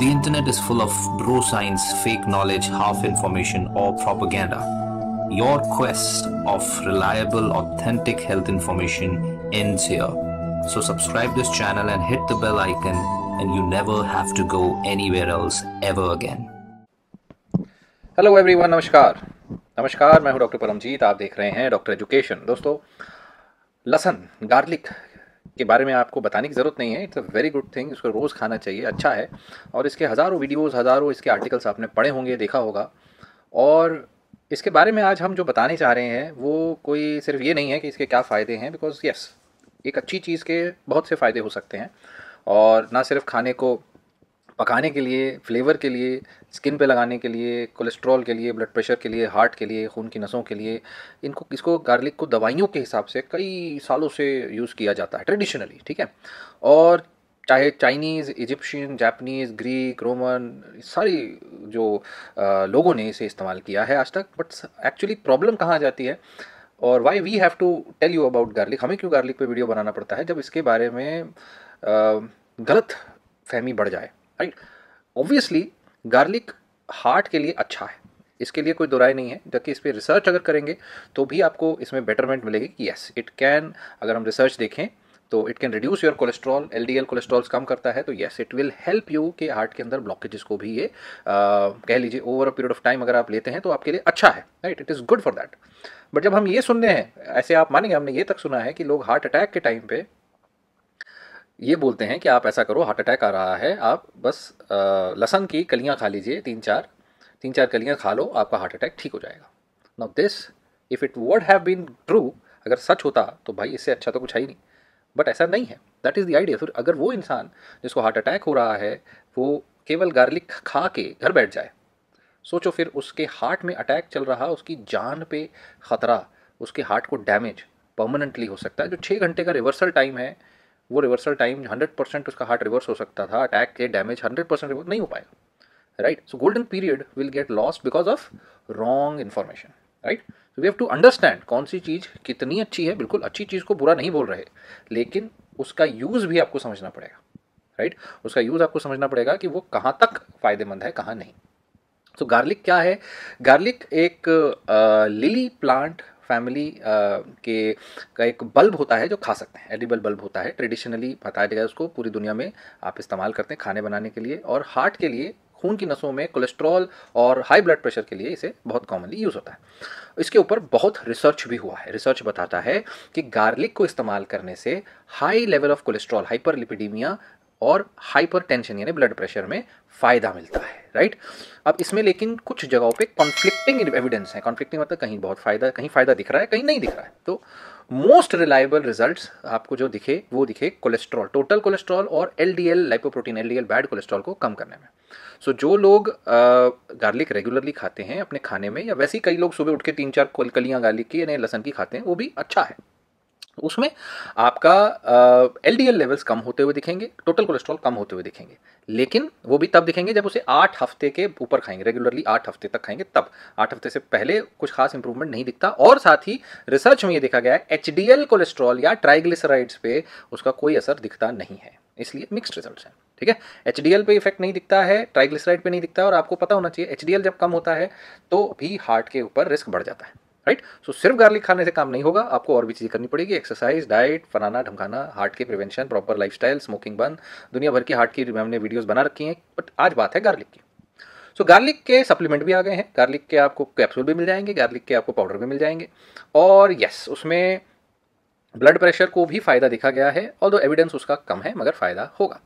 The internet is full of bro science, fake knowledge, half information, or propaganda. Your quest of reliable, authentic health information ends here. So subscribe this channel and hit the bell icon and you never have to go anywhere else ever again. Hello everyone, namaskar. Namaskar, I am Dr. आप You are watching Dr. Education. Friends, garlic. के बारे में आपको बताने की ज़रूरत नहीं है it's a very good thing इसको रोज़ खाना चाहिए अच्छा है और इसके हज़ारों वीडियोस हज़ारों इसके आर्टिकल्स आपने पढ़े होंगे देखा होगा और इसके बारे में आज हम जो बताने चाह रहे हैं वो कोई सिर्फ ये नहीं है कि इसके क्या फ़ायदे हैं बिकॉज यस yes, एक अच्छी चीज़ के बहुत से फ़ायदे हो सकते हैं और ना सिर्फ खाने को पकाने के लिए फ्लेवर के लिए स्किन पे लगाने के लिए कोलेस्ट्रॉल के लिए ब्लड प्रेशर के लिए हार्ट के लिए खून की नसों के लिए इनको इसको गार्लिक को दवाइयों के हिसाब से कई सालों से यूज़ किया जाता है ट्रेडिशनली ठीक है और चाहे Chinese Egyptian Japanese Greek Roman सारी जो आ, लोगों ने इसे इस्तेमाल किया है आज तक बट एक्चुअली प्रॉब्लम कहाँ जाती है और why we have to tell you about garlic हमें क्यों गार्लिक पे वीडियो बनाना पड़ता है जब इसके बारे में आ, गलत फहमी बढ़ जाए राइट ऑब्वियसली गार्लिक हार्ट के लिए अच्छा है इसके लिए कोई दोराय नहीं है जबकि इस पर रिसर्च अगर करेंगे तो भी आपको इसमें बेटरमेंट मिलेगी कि यस इट कैन अगर हम रिसर्च देखें तो it can reduce your cholesterol L D L cholesterols कम करता है तो yes it will help you के हार्ट के अंदर ब्लॉकेजेस को भी ये कह लीजिए over a period of time अगर आप लेते हैं तो आपके लिए अच्छा है right it is good for that but जब हम ये सुनने हैं ऐसे आप मानेंगे हमने ये तक सुना है कि लोग हार्ट अटैक के टाइम पे ये बोलते हैं कि आप ऐसा करो हार्ट अटैक आ रहा है आप बस लहसन की कलियाँ खा लीजिए तीन चार तीन चार कलियाँ खा लो आपका हार्ट अटैक ठीक हो जाएगा now this if it would have been true अगर सच होता तो भाई इससे अच्छा तो कुछ है ही नहीं बट ऐसा नहीं है दैट इज़ द आइडिया फिर अगर वो इंसान जिसको हार्ट अटैक हो रहा है वो केवल गार्लिक खा के घर बैठ जाए सोचो फिर उसके हार्ट में अटैक चल रहा उसकी जान पे ख़तरा उसके हार्ट को डैमेज परमानेंटली हो सकता है जो छः घंटे का रिवर्सल टाइम है वो रिवर्सल टाइम हंड्रेड परसेंट उसका हार्ट रिवर्स हो सकता था अटैक के डैमेज हंड्रेड परसेंट रिवर्स नहीं हो पाएगा right so golden period will get loss because of wrong information right we have to understand कौन सी चीज़ कितनी अच्छी है बिल्कुल अच्छी चीज़ को बुरा नहीं बोल रहे लेकिन उसका यूज़ भी आपको समझना पड़ेगा राइट right? उसका यूज़ आपको समझना पड़ेगा कि वो कहाँ तक फ़ायदेमंद है कहाँ नहीं तो so, गार्लिक क्या है गार्लिक एक लिली प्लांट फैमिली के का एक बल्ब होता है जो खा सकते हैं एडिबल बल्ब होता है ट्रेडिशनली बताया गया उसको पूरी दुनिया में आप इस्तेमाल करते हैं खाने बनाने के लिए और हार्ट के लिए खून की नसों में कोलेस्ट्रॉल और हाई ब्लड प्रेशर के लिए इसे बहुत कॉमनली यूज़ होता है इसके ऊपर बहुत रिसर्च भी हुआ है रिसर्च बताता है कि गार्लिक को इस्तेमाल करने से high level of cholesterol hyper और टेंशन यानी ब्लड प्रेशर में फ़ायदा मिलता है राइट अब इसमें लेकिन कुछ जगहों पे कॉन्फ्लिक्टिंग एविडेंस है कॉन्फ्लिक्टिंग मतलब कहीं बहुत फ़ायदा कहीं फ़ायदा दिख रहा है कहीं नहीं दिख रहा है तो मोस्ट रिलायबल रिजल्ट आपको जो दिखे वो दिखे कोलेस्ट्रॉल टोटल कोलेस्ट्रॉल और L D L lipoprotein L D L bad cholesterol को कम करने में सो so, जो लोग गार्लिक रेगुलरली खाते हैं अपने खाने में या वैसे ही कई लोग सुबह उठ के तीन चार कलियाँ गार्लिक की यानी लहसन की खाते हैं वो भी अच्छा है उसमें आपका एल डी एल लेवल्स कम होते हुए दिखेंगे टोटल कोलेस्ट्रॉल कम होते हुए दिखेंगे लेकिन वो भी तब दिखेंगे जब उसे आठ हफ्ते के ऊपर खाएंगे रेगुलरली आठ हफ्ते तक खाएंगे तब आठ हफ्ते से पहले कुछ खास इंप्रूवमेंट नहीं दिखता और साथ ही रिसर्च में ये देखा गया है एच डी एल कोलेस्ट्रॉल या ट्राइग्लिसराइड्स पे उसका कोई असर दिखता नहीं है इसलिए मिक्सड रिजल्ट है ठीक है एच डी एल पर इफेक्ट नहीं दिखता है ट्राइग्लिसराइड पर नहीं दिखता है और आपको पता होना चाहिए एच डी एल जब कम होता है तो भी हार्ट के ऊपर रिस्क बढ़ जाता है राइट सो सिर्फ गार्लिक खाने से काम नहीं होगा आपको और भी चीज़ें करनी पड़ेगी एक्सरसाइज डाइट फनाना ढमकाना हार्ट के प्रिवेंशन प्रॉपर लाइफ स्मोकिंग बंद दुनिया भर की हार्ट की हमने वीडियोज बना रखी हैं बट आज बात है गार्लिक की सो so, गार्लिक के सप्लीमेंट भी आ गए हैं गार्लिक के आपको कैप्सूल भी मिल जाएंगे गार्लिक के आपको पाउडर भी मिल जाएंगे और यस उसमें ब्लड प्रेशर को भी फ़ायदा देखा गया है और दो एविडेंस उसका कम है मगर फ़ायदा होगा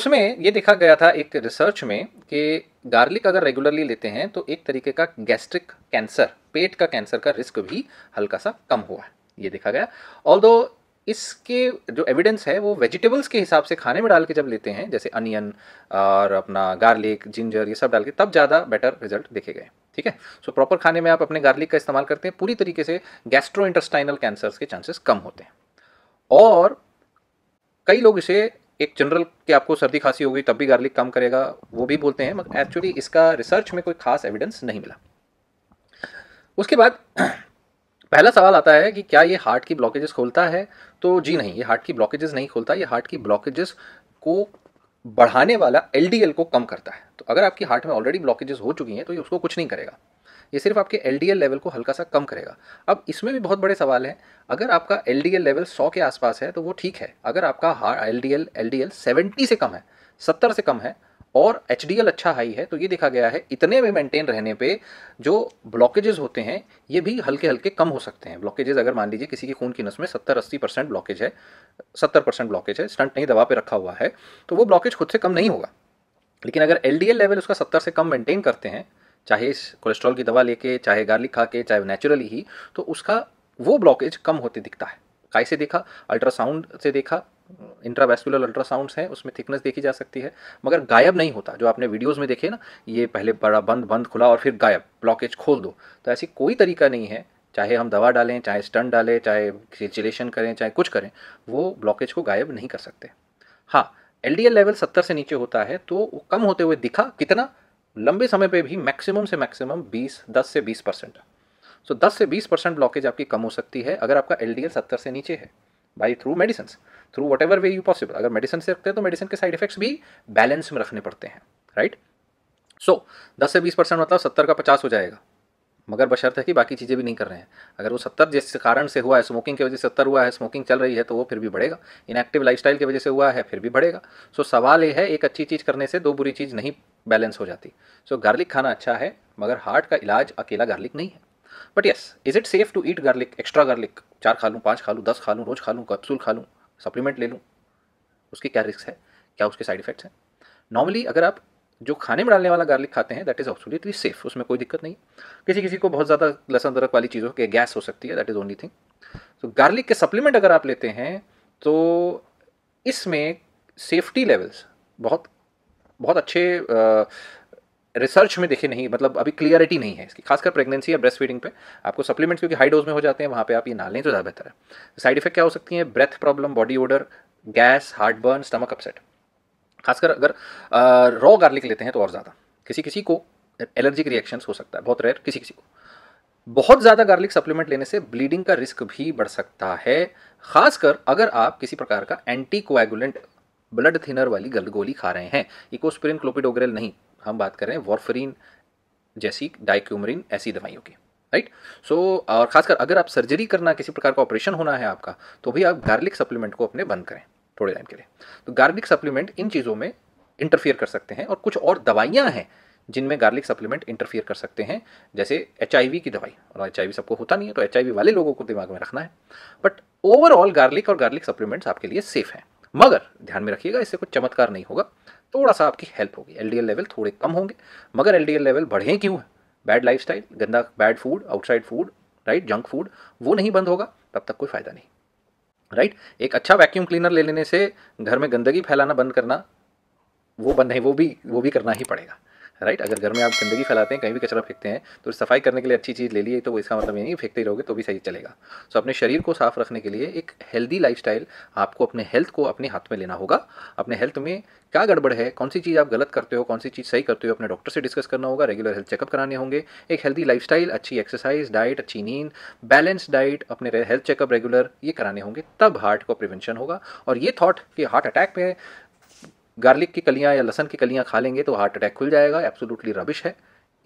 उसमें ये देखा गया था एक रिसर्च में कि गार्लिक अगर रेगुलरली लेते हैं तो एक तरीके का गैस्ट्रिक कैंसर पेट का कैंसर का रिस्क भी हल्का सा कम हुआ है ये देखा गया ऑल इसके जो एविडेंस है वो वेजिटेबल्स के हिसाब से खाने में डाल के जब लेते हैं जैसे अनियन और अपना गार्लिक जिंजर ये सब डाल के तब ज़्यादा बेटर रिजल्ट देखे गए ठीक है सो प्रॉपर खाने में आप अपने गार्लिक का इस्तेमाल करते हैं पूरी तरीके से गैस्ट्रो इंटस्टाइनल कैंसर्स के चांसेस कम होते हैं और कई लोग इसे एक जनरल कि आपको सर्दी खांसी होगी तब भी गार्लिक कम करेगा वो भी बोलते हैं मगर एक्चुअली इसका रिसर्च में कोई खास एविडेंस नहीं मिला उसके बाद पहला सवाल आता है कि क्या ये हार्ट की ब्लॉकेजेस खोलता है तो जी नहीं ये हार्ट की ब्लॉकेजेस नहीं खोलता ये हार्ट की ब्लॉकेजेस को बढ़ाने वाला एल को कम करता है तो अगर आपकी हार्ट में ऑलरेडी ब्लॉकेजेस हो चुकी हैं तो ये उसको कुछ नहीं करेगा ये सिर्फ आपके एल लेवल को हल्का सा कम करेगा अब इसमें भी बहुत बड़े सवाल हैं अगर आपका एल लेवल सौ के आसपास है तो वो ठीक है अगर आपका L D L L D से कम है सत्तर से कम है और एच अच्छा हाई है तो ये देखा गया है इतने में मेंटेन रहने पे जो ब्लॉकेजेस होते हैं ये भी हल्के हल्के कम हो सकते हैं ब्लॉकेजेस अगर मान लीजिए किसी की खून की नस में सत्तर अस्सी परसेंट ब्लॉकेज है सत्तर परसेंट ब्लॉकेज है स्टंट नहीं दवा पे रखा हुआ है तो वो ब्लॉकेज खुद से कम नहीं होगा लेकिन अगर एल लेवल उसका सत्तर से कम मेंटेन करते हैं चाहे कोलेस्ट्रॉल की दवा लेके चाहे गार्लिक खा के चाहे नेचुरली ही तो उसका वो ब्लॉकेज कम होते दिखता है काय से देखा अल्ट्रासाउंड से देखा इंट्रावेस्कुलर अल्ट्रासाउंड्स हैं उसमें थिकनेस देखी जा सकती है मगर गायब नहीं होता जो आपने वीडियोस में देखे ना ये पहले बड़ा बंद बंद खुला और फिर गायब ब्लॉकेज खोल दो तो ऐसी कोई तरीका नहीं है चाहे हम दवा डालें चाहे स्टन डालें चाहे सिचुलेशन करें चाहे कुछ करें वो ब्लॉकेज को गायब नहीं कर सकते हाँ एल लेवल सत्तर से नीचे होता है तो वो कम होते हुए दिखा कितना लंबे समय पर भी मैक्सिमम से मैक्सिमम बीस दस से बीस परसेंट सो दस से बीस परसेंट ब्लॉकेज आपकी कम हो सकती है अगर आपका एल डी सत्तर से नीचे है by through medicine through whatever way you possible अगर मेडिसिन से रखते हैं तो मेडिसिन के साइड इफेक्ट्स भी बैलेंस में रखने पड़ते हैं राइट सो दस से बीस परसेंट मतलब सत्तर का पचास हो जाएगा मगर बशर्त है कि बाकी चीज़ें भी नहीं कर रहे हैं अगर वो सत्तर जिस कारण से हुआ है स्मोकिंग की वजह से सत्तर हुआ है स्मोकिंग चल रही है तो वो फिर भी बढ़ेगा इनएक्टिव स्टाइल की वजह से हुआ है फिर भी बढ़ेगा सो so, सवाल ये है एक अच्छी चीज़ करने से दो बुरी चीज़ नहीं बैलेंस हो जाती सो so, गार्लिक खाना अच्छा है मगर हार्ट का इलाज अकेला गार्लिक नहीं है but yes is it safe to eat garlic extra garlic चार खा लूँ पाँच खा लूँ दस खा लूँ रोज़ खा लूँ कैप्सूल खा लूँ सप्लीमेंट ले लूँ उसकी क्या रिस्क है क्या उसके साइड इफेक्ट्स हैं नॉर्मली अगर आप जो खाने में डालने वाला गार्लिक खाते हैं दैट इज़ ऑब्सोल्युटली सेफ उसमें कोई दिक्कत नहीं किसी किसी को बहुत ज़्यादा लहसन दरक वाली चीज़ों के गैस हो सकती है दैट इज़ ओनली थिंग तो गार्लिक के सप्लीमेंट अगर आप लेते हैं तो इसमें सेफ्टी लेवल्स बहुत बहुत अच्छे रिसर्च में देखे नहीं मतलब अभी क्लियरिटी नहीं है इसकी खासकर प्रेगनेंसी या ब्रेस्ट फीडिंग पे आपको सप्लीमेंट्स क्योंकि हाई डोज में हो जाते हैं वहाँ पे आप ये ना लें तो ज़्यादा बेहतर है साइड इफेक्ट क्या हो सकती है breath problem body odour gas heart burn stomach upset खासकर अगर रॉ गार्लिक लेते हैं तो और ज़्यादा किसी किसी को एलर्जिक रिएक्शंस हो सकता है बहुत रेयर किसी किसी को बहुत ज़्यादा गार्लिक सप्लीमेंट लेने से ब्लीडिंग का रिस्क भी बढ़ सकता है खासकर अगर आप किसी प्रकार का एंटी कोएगुलेंट ब्लड थिनर वाली गोली खा रहे हैं इकोस्प्रिन क्लोपिडोग्रेल नहीं हम बात कर रहे हैं वॉरफरीन जैसी डाइक्यूमरिन ऐसी दवाइयों की राइट सो और खासकर अगर आप सर्जरी करना किसी प्रकार का ऑपरेशन होना है आपका तो भी आप गार्लिक सप्लीमेंट को अपने बंद करें थोड़े टाइम के लिए तो गार्लिक सप्लीमेंट इन चीज़ों में इंटरफियर कर सकते हैं और कुछ और दवाइयाँ हैं जिनमें गार्लिक सप्लीमेंट इंटरफियर कर सकते हैं जैसे एच की दवाई और एच सबको होता नहीं है तो एच वाले लोगों को दिमाग में रखना है बट ओवरऑल गार्लिक और गार्लिक सप्लीमेंट्स आपके लिए सेफ हैं मगर ध्यान में रखिएगा इससे कुछ चमत्कार नहीं होगा थोड़ा सा आपकी हेल्प होगी एल लेवल थोड़े कम होंगे मगर एल लेवल बढ़े क्यों है बैड लाइफ गंदा bad food outside food right junk food वो नहीं बंद होगा तब तक कोई फ़ायदा नहीं राइट right? एक अच्छा वैक्यूम क्लीनर ले लेने से घर में गंदगी फैलाना बंद करना वो बंद है वो भी वो भी करना ही पड़ेगा राइट अगर घर में आप गंदगी फैलाते हैं कहीं भी कचरा फेंकते हैं तो सफाई करने के लिए अच्छी चीज़ ले लिए तो इसका मतलब ये नहीं फेंकते रहोगे तो भी सही चलेगा सो अपने शरीर को साफ रखने के लिए एक हेल्दी लाइफ आपको अपने हेल्थ को अपने हाथ में लेना होगा अपने हेल्थ में क्या गड़बड़ है कौन सी चीज़ आप गलत करते हो कौन सी चीज़ सही करते हो अपने डॉक्टर से डिस्कस करना होगा रेगुलर हेल्थ चेकअप कराने होंगे एक हेल्दी लाइफ अच्छी एक्सरसाइज डाइट अच्छी नींद बैलेंस डाइट अपने हेल्थ चेकअप रेगुलर ये कराने होंगे तब हार्ट को प्रिवेंशन होगा और ये थॉट कि हार्ट अटैक में गार्लिक की कलियाँ या लहसन की कलियाँ खा लेंगे तो हार्ट अटैक खुल जाएगा एब्सोल्युटली रबिश है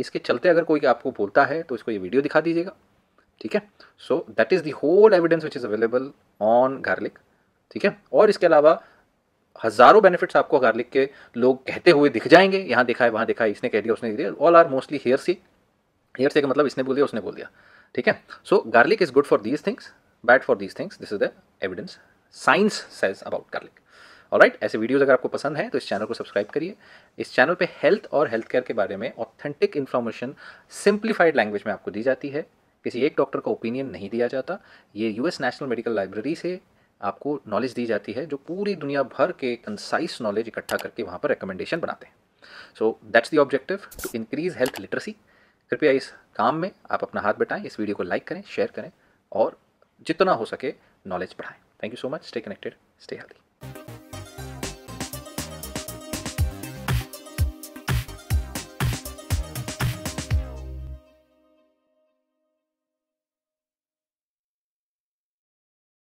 इसके चलते अगर कोई आपको बोलता है तो इसको ये वीडियो दिखा दीजिएगा ठीक है so that is the whole evidence which is available on garlic ठीक है और इसके अलावा हज़ारों बेनिफिट्स आपको गार्लिक के लोग कहते हुए दिख जाएंगे यहाँ देखा है वहाँ देखा है इसने कह दिया उसने कह दिया all are mostly hair see hair से का मतलब इसने बोल दिया उसने बोल दिया ठीक है so garlic is good for these things bad for these things this is the evidence science says about garlic और राइट ऐसे वीडियोज़ अगर आपको पसंद है तो इस चैनल को सब्सक्राइब करिए इस चैनल पर हेल्थ और हेल्थ केयर के बारे में ऑथेंटिक इन्फॉर्मेशन सिंप्लीफाइड लैंग्वेज में आपको दी जाती है किसी एक डॉक्टर का ओपिनियन नहीं दिया जाता ये यूएस नेशनल मेडिकल लाइब्रेरी से आपको नॉलेज दी जाती है जो पूरी दुनिया भर के कंसाइस नॉलेज इकट्ठा करके वहाँ पर रिकमेंडेशन बनाते हैं so that's the objective to increase health literacy कृपया इस काम में आप अपना हाथ बटाएं इस वीडियो को लाइक करें शेयर करें और जितना हो सके नॉलेज बढ़ाएं thank you so much stay connected stay healthy